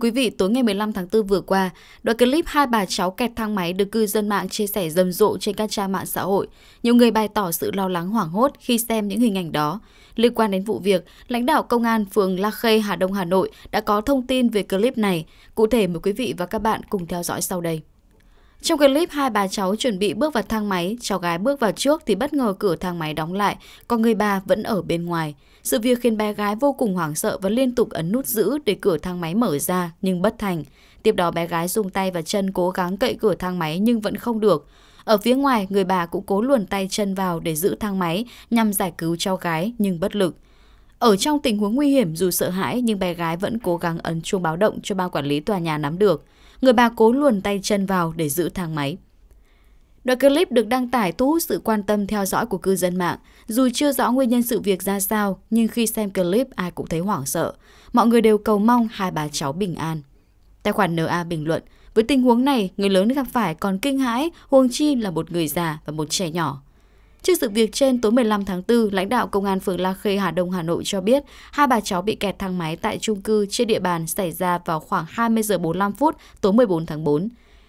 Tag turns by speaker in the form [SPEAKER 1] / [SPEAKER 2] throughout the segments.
[SPEAKER 1] Quý vị, tối ngày 15 tháng 4 vừa qua, đoạn clip hai bà cháu kẹt thang máy được cư dân mạng chia sẻ rầm rộ trên các trang mạng xã hội. Nhiều người bày tỏ sự lo lắng hoảng hốt khi xem những hình ảnh đó. Liên quan đến vụ việc, lãnh đạo công an phường La Khê, Hà Đông, Hà Nội đã có thông tin về clip này. Cụ thể mời quý vị và các bạn cùng theo dõi sau đây. Trong clip, hai bà cháu chuẩn bị bước vào thang máy, cháu gái bước vào trước thì bất ngờ cửa thang máy đóng lại, còn người bà vẫn ở bên ngoài. Sự việc khiến bé gái vô cùng hoảng sợ và liên tục ấn nút giữ để cửa thang máy mở ra, nhưng bất thành. Tiếp đó bé gái dùng tay và chân cố gắng cậy cửa thang máy nhưng vẫn không được. Ở phía ngoài, người bà cũng cố luồn tay chân vào để giữ thang máy nhằm giải cứu cháu gái nhưng bất lực. Ở trong tình huống nguy hiểm dù sợ hãi nhưng bé gái vẫn cố gắng ấn chuông báo động cho ban quản lý tòa nhà nắm được người bà cố luồn tay chân vào để giữ thang máy. Đoạn clip được đăng tải thu hút sự quan tâm theo dõi của cư dân mạng. Dù chưa rõ nguyên nhân sự việc ra sao, nhưng khi xem clip ai cũng thấy hoảng sợ. Mọi người đều cầu mong hai bà cháu bình an. Tài khoản NA bình luận, với tình huống này, người lớn gặp phải còn kinh hãi, huống chi là một người già và một trẻ nhỏ. Trước sự việc trên, tối 15 tháng 4, lãnh đạo Công an phường La Khê, Hà Đông, Hà Nội cho biết hai bà cháu bị kẹt thang máy tại chung cư trên địa bàn xảy ra vào khoảng 20 giờ 45 phút tối 14 tháng 4.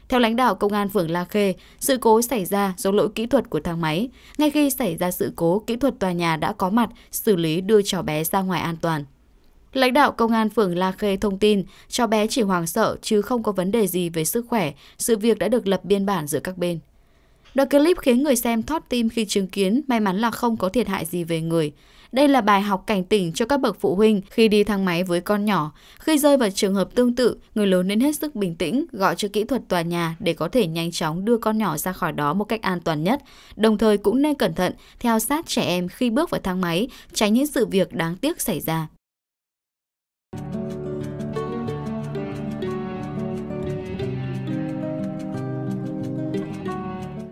[SPEAKER 1] Theo lãnh đạo Công an phường La Khê, sự cố xảy ra do lỗi kỹ thuật của thang máy. Ngay khi xảy ra sự cố, kỹ thuật tòa nhà đã có mặt xử lý đưa cháu bé ra ngoài an toàn. Lãnh đạo Công an phường La Khê thông tin, cháu bé chỉ hoảng sợ chứ không có vấn đề gì về sức khỏe, sự việc đã được lập biên bản giữa các bên. Đoạn clip khiến người xem thót tim khi chứng kiến, may mắn là không có thiệt hại gì về người. Đây là bài học cảnh tỉnh cho các bậc phụ huynh khi đi thang máy với con nhỏ. Khi rơi vào trường hợp tương tự, người lớn nên hết sức bình tĩnh, gọi cho kỹ thuật tòa nhà để có thể nhanh chóng đưa con nhỏ ra khỏi đó một cách an toàn nhất. Đồng thời cũng nên cẩn thận, theo sát trẻ em khi bước vào thang máy, tránh những sự việc đáng tiếc xảy ra.